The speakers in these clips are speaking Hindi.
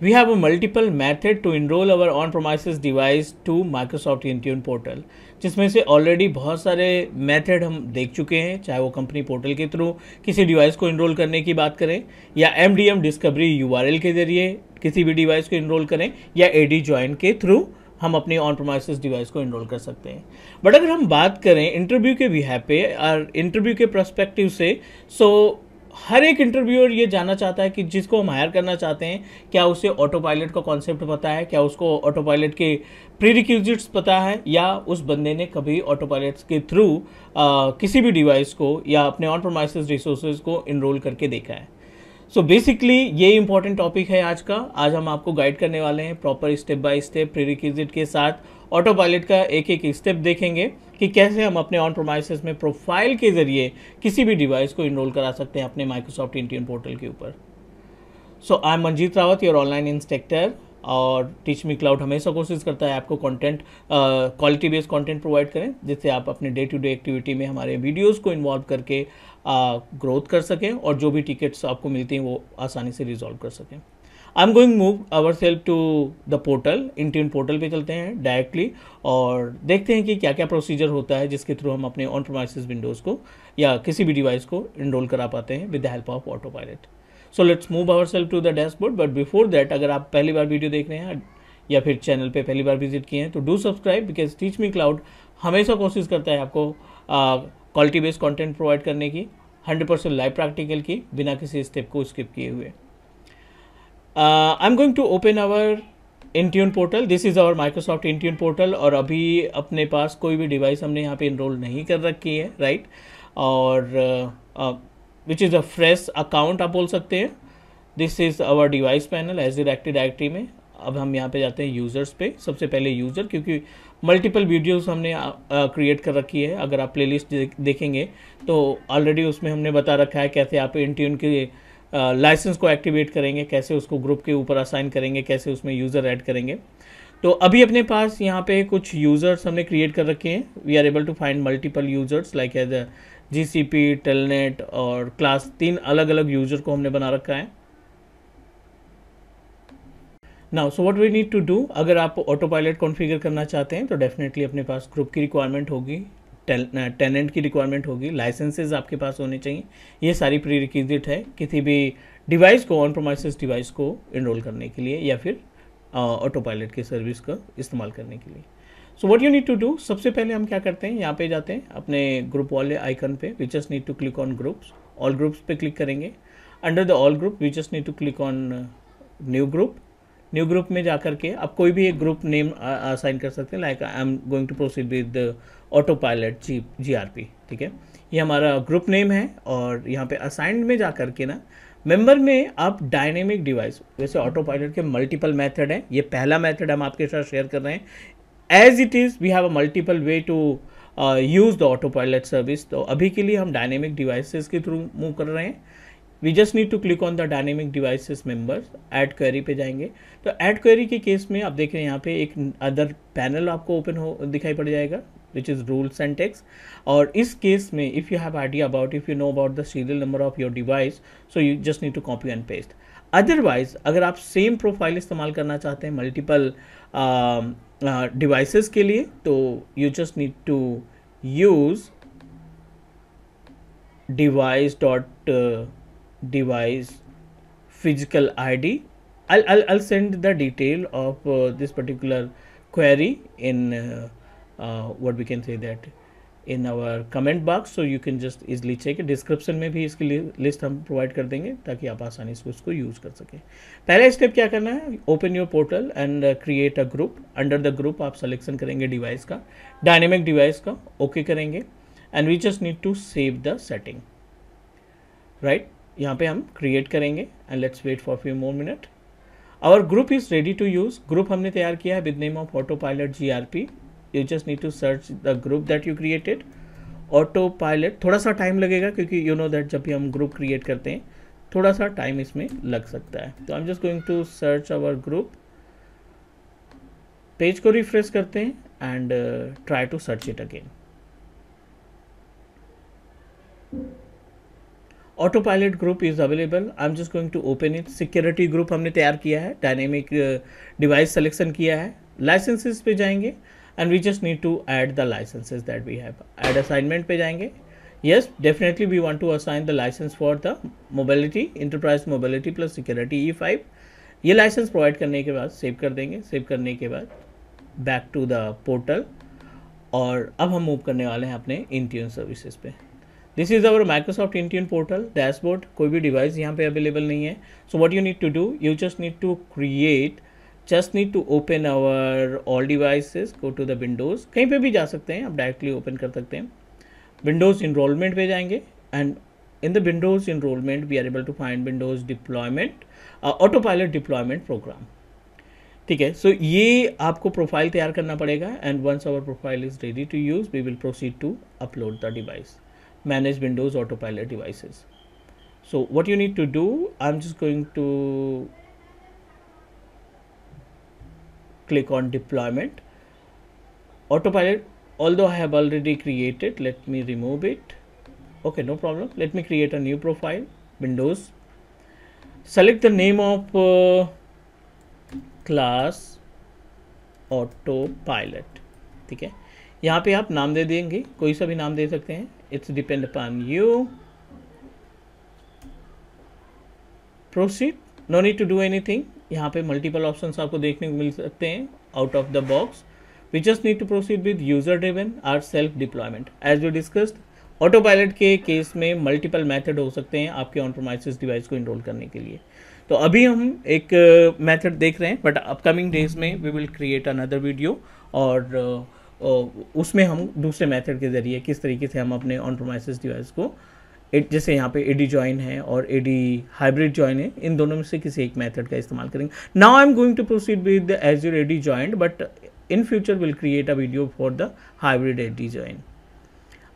We have a multiple method to enroll our on-premises device to Microsoft Intune portal जिसमें से already बहुत सारे method हम देख चुके हैं चाहे वो company portal के through किसी device को enroll करने की बात करें या MDM discovery URL discovery U R L के जरिए किसी भी डिवाइस को इनरोल करें या ए डी के थ्रू हम अपने ऑन प्रोमाइसिस डिवाइस को इनरोल कर सकते हैं बट अगर हम बात करें इंटरव्यू के बिहार पे और इंटरव्यू के प्रस्पेक्टिव से सो so, हर एक इंटरव्यूअर ये जानना चाहता है कि जिसको हम हायर करना चाहते हैं क्या उसे ऑटो पायलट का कॉन्सेप्ट पता है क्या उसको ऑटो पायलट के प्रीरिक्विजिट्स पता है या उस बंदे ने कभी ऑटो पायलट्स के थ्रू किसी भी डिवाइस को या अपने ऑन प्रोमाइस रिसोर्सेज को इनरोल करके देखा है सो so बेसिकली ये इंपॉर्टेंट टॉपिक है आज का आज हम आपको गाइड करने वाले हैं proper step by step prerequisite के साथ ऑटो पायलट का एक एक स्टेप देखेंगे कि कैसे हम अपने ऑन प्रोमाइसिस में प्रोफाइल के ज़रिए किसी भी डिवाइस को इनरोल करा सकते हैं अपने माइक्रोसॉफ्ट इंडियन पोर्टल के ऊपर so I am Manjeet Rawat your online instructor और टीच मी क्लाउड हमेशा कोशिश करता है आपको content quality based content provide करें जिससे आप अपने डे टू डे एक्टिविटी में हमारे वीडियोस को इन्वॉल्व करके ग्रोथ कर सकें और जो भी टिकट्स आपको मिलती हैं वो आसानी से रिजॉल्व कर सकें I am going move our self to the portal Intune portal पे चलते हैं डायरेक्टली और देखते हैं कि क्या क्या प्रोसीजर होता है जिसके थ्रू हम अपने ऑन प्रोमाइसिस विंडोज़ को या किसी भी डिवाइस को इनरोल करा पाते हैं with the help of autopilot so let's move our self to the dashboard but before that अगर आप पहली बार वीडियो देख रहे हैं या फिर चैनल पर पहली बार विजिट किए हैं तो do subscribe because teach me cloud हमेशा कोशिश करता है आपको क्वालिटी बेस्ड कॉन्टेंट प्रोवाइड करने की 100% लाइव प्रैक्टिकल की बिना किसी स्टेप को स्किप किए हुए uh, I'm going to open our Intune portal this is our Microsoft Intune portal और अभी अपने पास कोई भी डिवाइस हमने यहाँ पे इनरोल नहीं कर रखी है राइट right? और which is a fresh account आप बोल सकते हैं this is our device panel as active directory में अब हम यहाँ पे जाते हैं यूज़र्स पे सबसे पहले यूज़र क्योंकि मल्टीपल वीडियोस हमने क्रिएट uh, uh, कर रखी है अगर आप प्लेलिस्ट देखेंगे तो ऑलरेडी उसमें हमने बता रखा है कैसे आप इंट्यून के लाइसेंस को एक्टिवेट करेंगे कैसे उसको ग्रुप के ऊपर असाइन करेंगे कैसे उसमें यूज़र ऐड करेंगे तो अभी अपने पास यहाँ पे कुछ यूज़र्स हमने क्रिएट कर रखे हैं we are able to find multiple users like as G C P telnet और क्लास तीन अलग अलग यूज़र को हमने बना रखा है now so what we need to do अगर आप ऑटो पायलट कॉन्फ़िगर करना चाहते हैं तो डेफिनेटली अपने पास ग्रुप की रिक्वायरमेंट होगी टेनेंट की रिक्वायरमेंट होगी लाइसेंसेज आपके पास होने चाहिए ये सारी प्री रिक्विजिट है किसी भी डिवाइस को ऑन प्रोमाइसिस डिवाइस को इनरोल करने के लिए या फिर ऑटो पायलट की सर्विस का इस्तेमाल करने के लिए so what you need to do सबसे पहले हम क्या करते हैं यहाँ पे जाते हैं अपने ग्रुप वाले आइकन पे we just need to click on groups all groups पे क्लिक करेंगे under the all group we just need to click on new group new group में जा करके आप कोई भी एक ग्रुप नेम असाइन कर सकते हैं like I am going to proceed with autopilot G G R P ठीक है ये हमारा ग्रुप नेम है और यहाँ पे असाइंड में जा कर के ना मेंबर में आप डायनेमिक डिवाइस वैसे ऑटो पायलट के मल्टीपल मेथड हैं ये पहला मेथड हम आपके साथ शेयर कर रहे हैं as it is we have a multiple way to use the autopilot service तो अभी के लिए हम डायनेमिक डिवाइसेस के थ्रू मूव कर रहे हैं we just need to click on the dynamic devices members add query पे जाएंगे तो ऐड क्वेरी के केस में आप देख रहे हैं यहाँ पे एक अदर पैनल आपको ओपन हो दिखाई पड़ जाएगा which is rule syntax or is case may if you have idea about if you know about the serial number of your device so you just need to copy and paste Otherwise, अगर आप सेम प्रोफाइल इस्तेमाल the चाहते हैं multiple multiple um, uh, devices, लिए तो you just need to use device dot uh, device physical id I'll, I'll i'll send the detail of uh, this particular query in uh, Uh, what we can say that in our comment box so you can just easily check description में भी इसकी लिस्ट हम प्रोवाइड कर देंगे ताकि आप आसानी से उसको यूज़ कर सकें पहला स्टेप क्या करना है open your portal and create a group under the group आप selection करेंगे डिवाइस का dynamic डिवाइस का ओके okay करेंगे and we just need to save the setting right यहाँ पे हम क्रिएट करेंगे and let's wait for few more minute our group is ready to use group हमने तैयार किया है with name of autopilot G R P you just need to search the group that you created autopilot थोड़ा सा टाइम लगेगा क्योंकि यू नो दैट जब भी हम ग्रुप क्रिएट करते हैं थोड़ा सा टाइम इसमें लग सकता है तो I am just going to search our group page को रिफ्रेश करते हैं and try to search it again autopilot group is available I am just going to open it security group हमने तैयार किया है डायनेमिक डिवाइस सेलेक्शन किया है लाइसेंसेस पे जाएंगे and we just need to add the licenses that we have add assignment पे जाएंगे yes definitely we want to assign the license for the mobility enterprise mobility plus security E five ये लाइसेंस प्रोवाइड करने के बाद सेव कर देंगे सेव करने के बाद बैक टू द पोर्टल और अब हम मूव करने वाले हैं अपने इंटीन सर्विसेज पे this is our Microsoft Intune portal dashboard कोई भी डिवाइस यहाँ पे अवेलेबल नहीं है so what you need to do you just need to create just need to open our all devices go to the Windows कहीं पे भी जा सकते हैं आप डायरेक्टली ओपन कर सकते हैं विंडोज़ इनरोलमेंट पे जाएंगे and in the Windows enrolment we are able to find Windows deployment autopilot deployment program ठीक है सो ये आपको प्रोफाइल तैयार करना पड़ेगा and once our profile is ready to use we will proceed to upload the device manage Windows autopilot devices so what you need to do I am just going to click on deployment autopilot although I have already created let me remove it okay no problem let me create a new profile windows select the name of uh, class autopilot ठीक है यहाँ पे आप नाम दे देंगे कोई सा भी नाम दे सकते हैं it's depend upon you proceed no need to do anything यहाँ पे मल्टीपल ऑप्शंस आपको देखने को मिल सकते हैं out of the box we just need to proceed with user driven or self deployment as we discussed autopilot के केस में मल्टीपल मैथड हो सकते हैं आपके ऑनप्रोमाइसिस डिवाइस को इनरोल करने के लिए तो अभी हम एक मैथड uh, देख रहे हैं बट अपकमिंग डेज में we will create another video और uh, uh, उसमें हम दूसरे मेथड के ज़रिए किस तरीके से हम अपने ऑनप्रोमाइसिस डिवाइस को एट जैसे यहाँ पे एडी ज्वाइन है और एडी हाइब्रिड ज्वाइन है इन दोनों में से किसी एक मेथड का इस्तेमाल करेंगे now I am going to proceed with the Azure AD joined but in future will create a video for the hybrid AD join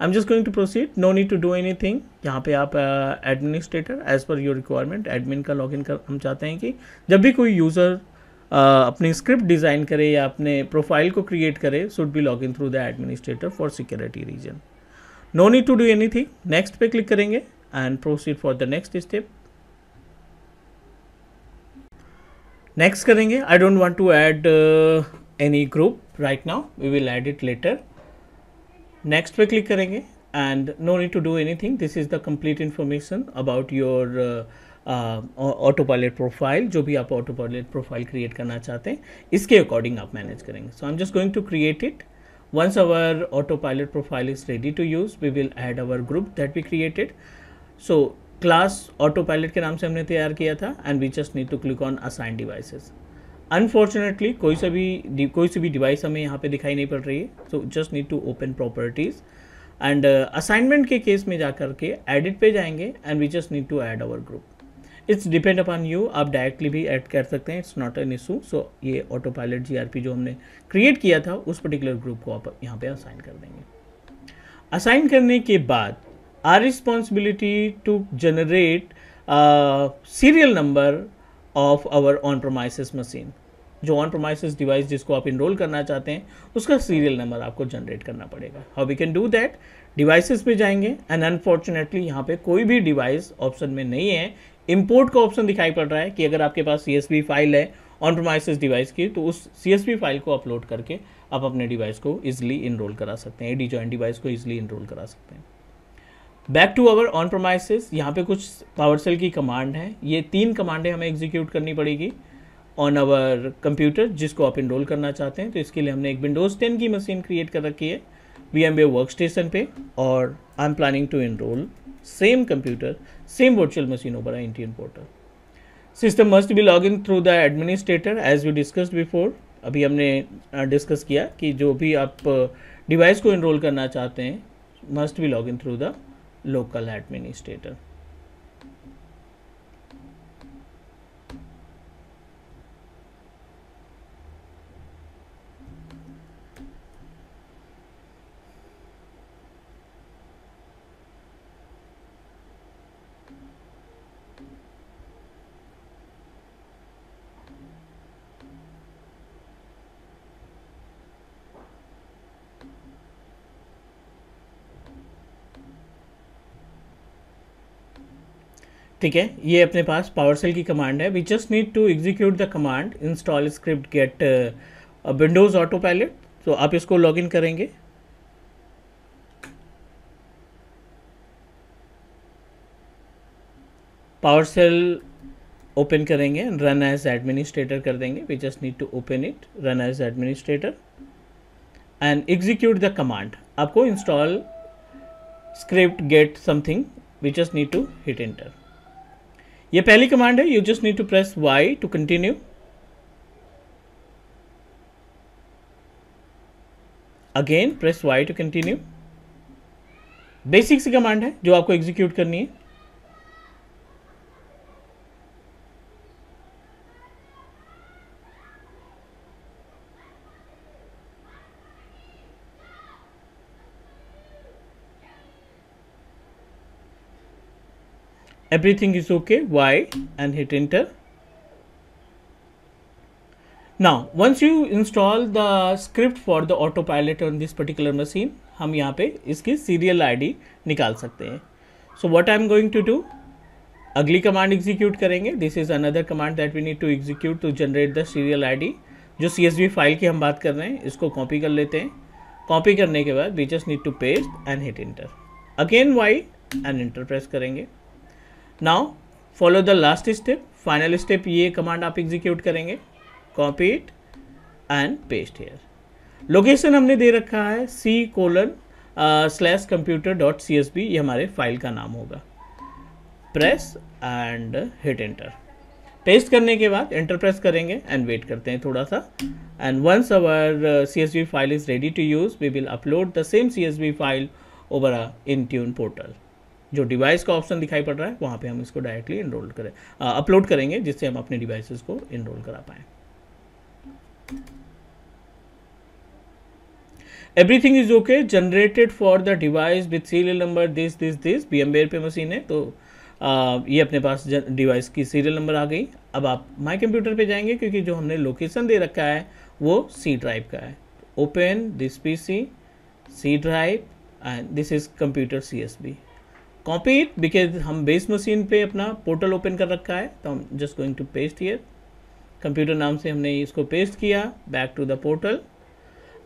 I am just going to proceed no need to do anything यहाँ पे आप administrator as per your requirement admin का लॉग इन कर हम चाहते हैं कि जब भी कोई यूज़र Uh, अपनी स्क्रिप्ट डिज़ाइन करे या अपने प्रोफाइल को क्रिएट करे should be log in through the administrator for security reason no need to do anything next पे क्लिक करेंगे and proceed for the next step next करेंगे I don't want to add any group right now we will add it later next पे क्लिक करेंगे and no need to do anything this is the complete information about your autopilot profile जो भी आप ऑटो पॉलेट प्रोफाइल क्रिएट करना चाहते हैं इसके अकॉर्डिंग आप मैनेज करेंगे so I am just going to create it Once our autopilot profile is ready to use, we will add our group that we created. So class autopilot ke naam se humne taiyar kiya tha and we just need to click on assign devices. Unfortunately koi se bhi koi se bhi device hame yahan pe dikhai nahi pad rahi hai so just need to open properties and uh, assignment ke case mein ja kar ke edit pe jayenge and we just need to add our group it's depend upon you आप डायरेक्टली भी ऐड कर सकते हैं it's not an issue so ये ऑटो पायलट जी जो हमने क्रिएट किया था उस पर्टिकुलर ग्रुप को आप यहाँ पे असाइन कर देंगे असाइन करने के बाद our responsibility to generate serial number of our on premises machine जो ऑन प्रोमाइसिस डिवाइस जिसको आप इनरोल करना चाहते हैं उसका सीरियल नंबर आपको जनरेट करना पड़ेगा how we can do that devices पे जाएंगे एंड अनफॉर्चुनेटली यहाँ पे कोई भी डिवाइस ऑप्शन में नहीं है इम्पोर्ट का ऑप्शन दिखाई पड़ रहा है कि अगर आपके पास सी फाइल है ऑन प्रोमाइसिस डिवाइस की तो उस सी फाइल को अपलोड करके आप अपने डिवाइस को इजिली इनरोल करा सकते हैं डी जॉइंट डिवाइस को इजिली इनरोल करा सकते हैं back to our on premises यहाँ पे कुछ पावरसेल की कमांड है ये तीन कमांडें हमें एग्जीक्यूट करनी पड़ेगी ऑन आवर कंप्यूटर जिसको आप इनरोल करना चाहते हैं तो इसके लिए हमने एक विंडोज़ टेन की मशीन क्रिएट कर रखी है वी एम वर्क स्टेशन पर और I am planning to enrol same computer same virtual machine over I Intune portal system must be log in through the administrator as we discussed before अभी हमने डिस्कस किया कि जो भी आप डिवाइस को इनरोल करना चाहते हैं must be log in through the local administrator ठीक है ये अपने पास पावर सेल की कमांड है we just need to execute the command install script get Windows autopilot तो आप इसको लॉगिन करेंगे पावर सेल ओपन करेंगे रन एज एडमिनिस्ट्रेटर कर देंगे we just need to open it run as administrator and execute the command आपको install script get something we just need to hit enter ये पहली कमांड है you just need to press Y to continue again press Y to continue basic सी कमांड है जो आपको एग्जीक्यूट करनी है everything is okay y and hit enter now once you install the script for the autopilot on this particular machine हम यहाँ पे इसकी सीरियल आईडी निकाल सकते हैं so what I am going to do अगली कमांड एग्जीक्यूट करेंगे this is another command that we need to execute to generate the serial ID जो सी फाइल की हम बात कर रहे हैं इसको कॉपी कर लेते हैं कॉपी करने के बाद we just need to paste and hit enter again Y and enter press करेंगे now follow the last step final step ये कमांड आप एग्जीक्यूट करेंगे copy it and paste here location हमने दे रखा है C colon slash computer dot C S V ये हमारे फाइल का नाम होगा press and hit enter paste करने के बाद एंटर प्रेस करेंगे एंड वेट करते हैं थोड़ा सा and once our C S V file is ready to use we will upload the same C S V file over a Intune portal जो डिवाइस का ऑप्शन दिखाई पड़ रहा है वहाँ पे हम इसको डायरेक्टली इनरोल करें अपलोड करेंगे जिससे हम अपने डिवाइसेस को इनरोल करा पाएँ everything is okay generated for the device with serial number this this this V M पे मशीन है तो आ, ये अपने पास डिवाइस की सीरियल नंबर आ गई अब आप माई कंप्यूटर पर जाएंगे क्योंकि जो हमने लोकेशन दे रखा है वो सी ड्राइव का है open this P C C drive and this is computer C S V copy it because हम बेस मशीन पे अपना पोर्टल ओपन कर रखा है तो हम just going to paste here computer नाम से हमने इसको पेस्ट किया back to the portal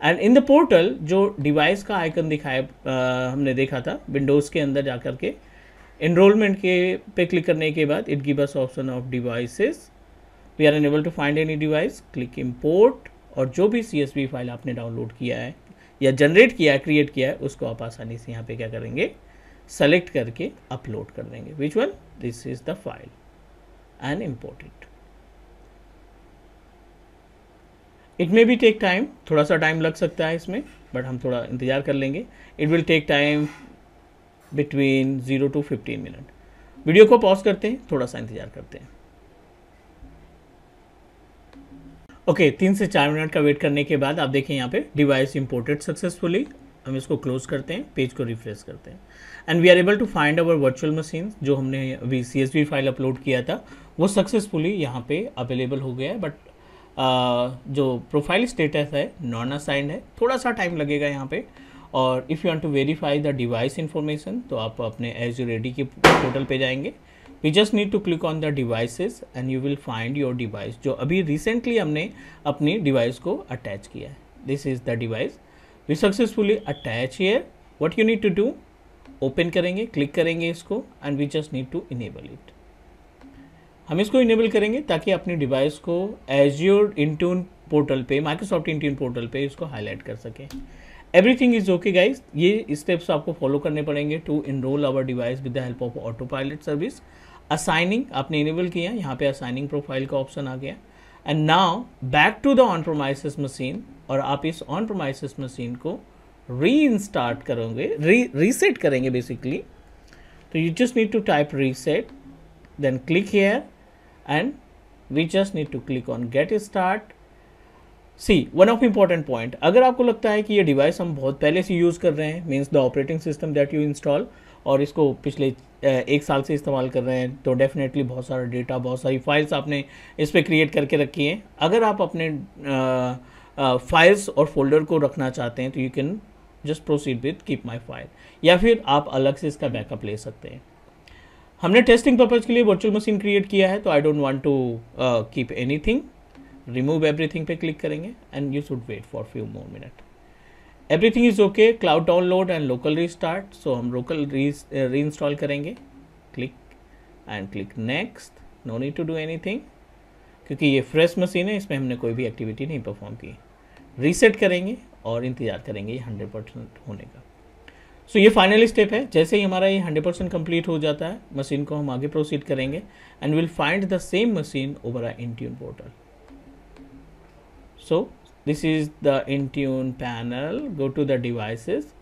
and in the portal जो डिवाइस का आइकन दिखाया हमने देखा था विंडोज़ के अंदर जा के एनरोलमेंट के पे क्लिक करने के बाद it give us option of devices we are unable to find any device click import और जो भी सी फाइल आपने डाउनलोड किया है या जनरेट किया है क्रिएट किया है उसको आप आसानी से यहाँ पे क्या करेंगे सेलेक्ट करके अपलोड कर देंगे which one this is the file and important it may भी टेक टाइम थोड़ा सा टाइम लग सकता है इसमें बट हम थोड़ा इंतज़ार कर लेंगे it will take time between zero to fifteen minute video को पॉज करते हैं थोड़ा सा इंतज़ार करते हैं ओके okay, तीन से चार मिनट का वेट करने के बाद आप देखें यहाँ पे डिवाइस इंपोर्टेड सक्सेसफुली हम इसको क्लोज करते हैं पेज को रिफ्रेश करते हैं and we are able to find our virtual machine जो हमने अभी C S V file upload किया था वो सक्सेसफुली यहाँ पे अवेलेबल हो गया है बट जो प्रोफाइल स्टेटस है नॉन असाइंड है थोड़ा सा टाइम लगेगा यहाँ पे और if you want to verify the device information तो आप अपने एज यू रेडी के पोर्टल पे जाएंगे we just need to click on the devices and you will find your device जो अभी रिसेंटली हमने अपनी डिवाइस को अटैच किया है this is the device you successfully attach ये what you need to do open करेंगे क्लिक करेंगे इसको and we just need to enable it हम इसको इनेबल करेंगे ताकि अपने डिवाइस को एज योर इंटून पोर्टल पे माइक्रोसॉफ्ट इंटून पोर्टल पे इसको हाईलाइट कर सकें एवरीथिंग इज ओके गाइज ये स्टेप्स आपको फॉलो करने पड़ेंगे to enrol our device with the help of autopilot service assigning आपने इनेबल किया यहाँ पे असाइनिंग प्रोफाइल का ऑप्शन आ गया and now back to the on premises machine और आप इस ऑन प्रोमाइसिस मशीन को री इंस्टार्ट करोगे री रीसेट करेंगे बेसिकली तो you just need to type reset then click here and we just need to click on get start see one of important point अगर आपको लगता है कि ये डिवाइस हम बहुत पहले से यूज़ कर रहे हैं means the operating system that you install और इसको पिछले एक साल से इस्तेमाल कर रहे हैं तो डेफिनेटली बहुत सारा डेटा बहुत सारी फाइल्स आपने इस पर क्रिएट करके रखी हैं अगर आप अपने फाइल्स और फोल्डर को रखना चाहते हैं तो you can just proceed with keep my file या फिर आप अलग से इसका बैकअप ले सकते हैं हमने टेस्टिंग पर्पज़ के लिए वर्चुअल मशीन क्रिएट किया है तो I don't want to keep thing remove every पे क्लिक करेंगे and you should wait for few more minute everything is okay cloud download and local restart so हम लोकल री इंस्टॉल करेंगे click and click next no need to do thing क्योंकि ये फ्रेश मशीन है इसमें हमने कोई भी एक्टिविटी नहीं परफॉर्म की रीसेट करेंगे और इंतज़ार करेंगे ये हंड्रेड परसेंट होने का सो so, ये फाइनल स्टेप है जैसे ही हमारा ये हंड्रेड परसेंट कम्प्लीट हो जाता है मशीन को हम आगे प्रोसीड करेंगे and will find the same machine over a Intune portal so this is the intune panel go to the devices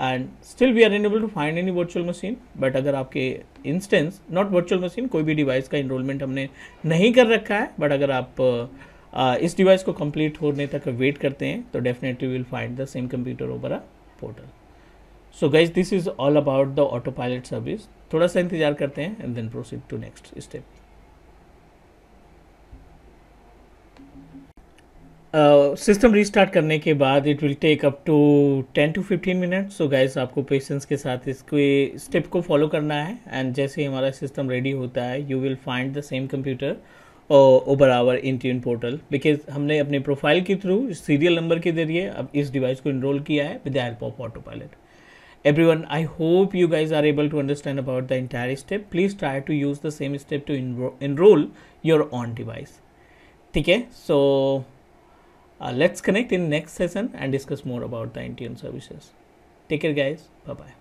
and still we are enable to find any virtual machine but अगर आपके इंस्टेंस नॉट वर्चुअल मशीन कोई भी डिवाइस का इनरोलमेंट हमने नहीं कर रखा है बट अगर आप आ, इस डिवाइस को कंप्लीट होने तक वेट करते हैं तो definitely will find the same computer over a portal so guys this is all about the autopilot service थोड़ा सा इंतजार करते हैं and then proceed to next step system uh, restart करने के बाद it will take up to ten to fifteen minute so guys आपको पेशेंस के साथ इसके स्टेप को फॉलो करना है एंड जैसे ही हमारा सिस्टम रेडी होता है you will find the same computer over our Intune portal because हमने अपने प्रोफाइल के थ्रू सीरियल नंबर के जरिए अब इस डिवाइस को इनरोल किया है with the help of autopilot everyone I hope you guys are able to understand about the entire step please try to use the same step to enroll your own device ठीक है so Uh, let's connect in next session and discuss more about the NTN services. Take care guys. Bye-bye.